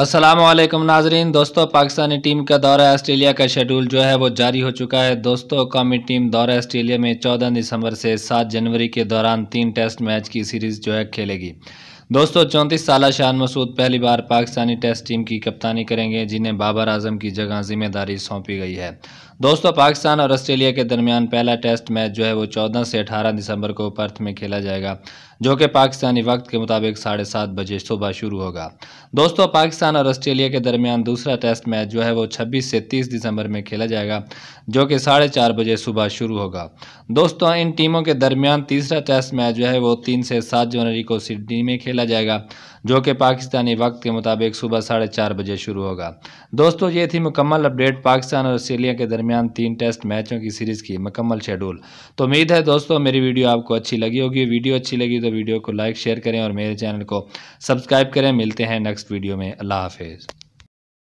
असलम नाजरीन दोस्तों पाकिस्तानी टीम का दौरा ऑस्ट्रेलिया का शेड्यूल जो है वो जारी हो चुका है दोस्तों कौमी टीम दौरा ऑस्ट्रेलिया में 14 दिसंबर से 7 जनवरी के दौरान तीन टेस्ट मैच की सीरीज़ जो है खेलेगी दोस्तों चौंतीस साल शान मसूद पहली बार पाकिस्तानी टेस्ट टीम की कप्तानी करेंगे जिन्हें बाबर आजम की जगह जिम्मेदारी सौंपी गई है दोस्तों पाकिस्तान और ऑस्ट्रेलिया के दरमियान पहला टेस्ट मैच जो है वो 14 से 18 दिसंबर को पर्थ में खेला जाएगा जो कि पाकिस्तानी वक्त के मुताबिक साढ़े सात बजे सुबह शुरू होगा दोस्तों पाकिस्तान और ऑस्ट्रेलिया के दरमियान दूसरा टेस्ट मैच जो है वो 26 से 30 दिसंबर में खेला जाएगा जो कि साढ़े चार बजे सुबह शुरू होगा दोस्तों इन टीमों के दरमियान तीसरा टेस्ट मैच जो है वो तीन से सात जनवरी को सिडनी में खेला खेला जाएगा जो कि पाकिस्तानी वक्त के मुताबिक सुबह साढ़े चार बजे शुरू होगा दोस्तों ये थी मुकम्मल अपडेट पाकिस्तान और ऑस्ट्रेलिया के दरमियान तीन टेस्ट मैचों की सीरीज़ की मुकम्मल शेड्यूल तो उम्मीद है दोस्तों मेरी वीडियो आपको अच्छी लगी होगी वीडियो अच्छी लगी तो वीडियो को लाइक शेयर करें और मेरे चैनल को सब्सक्राइब करें मिलते हैं नेक्स्ट वीडियो में अल्लाह हाफिज़